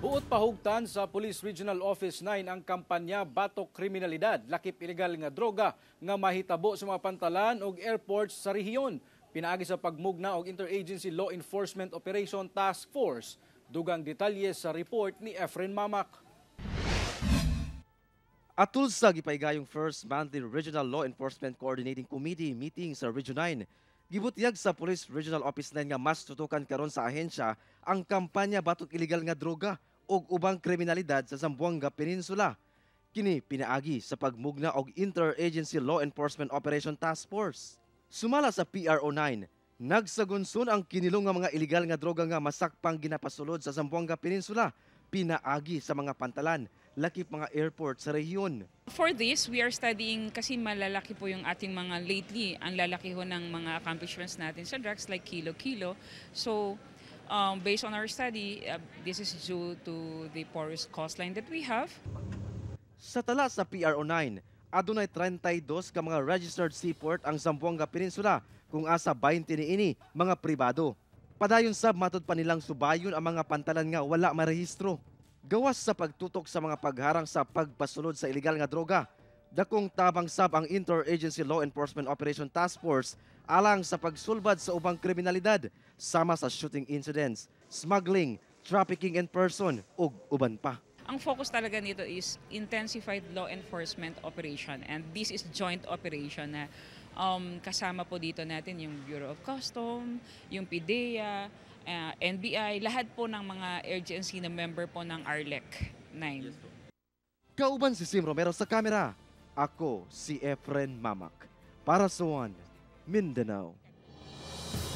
Buot pahugtan sa Police Regional Office 9 ang kampanya Batok Kriminalidad, lakip ilegal nga droga nga mahitabo sa mga pantalan og airports sa rehiyon. Pinaagi sa pagmugna og Interagency Law Enforcement Operation Task Force. Dugang detalye sa report ni Efren Mamak. Atul sa gipaigayong first monthly Regional Law Enforcement Coordinating Committee meeting sa Region 9, Gibutiyag sa Police Regional Office 9 nga mas tutukan karon sa ahensya ang kampanya batok ilegal nga droga ug ubang kriminalidad sa Zamboanga Peninsula. Kini pinaagi sa pagmugna og Interagency Law Enforcement Operation Task Force. Sumala sa PRO9, nagsagunson ang kinilong nga mga ilegal nga droga nga masakpang ginapasulod sa Zamboanga Peninsula pinaagi sa mga pantalan, lakip mga airport sa rehiyon. For this, we are studying kasi malalaki po yung ating mga lately, ang lalaki ho ng mga accomplishments natin sa drugs like kilo-kilo. So Um, based on our study, uh, this is due to the porous coastline that we have. Sa tala sa PRO9, adunay 32 ka mga registered seaport ang Zamboanga Peninsula kung asa 20 niini mga pribado. Padayon sab matod pa nilang subayon ang mga pantalan nga wala marehistro. Gawas sa pagtutok sa mga pagharang sa pagpasulod sa ilegal nga droga, dakong tabang sab ang Interagency Law Enforcement Operation Task Force alang sa pagsulbad sa ubang kriminalidad sama sa shooting incidents, smuggling, trafficking in person ug uban pa. Ang focus talaga nito is intensified law enforcement operation and this is joint operation na um, kasama po dito natin yung Bureau of Customs, yung PDEA, uh, NBI, lahat po ng mga agency na member po ng ARLEC 9. Yes, Kauban si Sim Romero sa kamera. Ako si Efren Mamak para sa One Mindanao.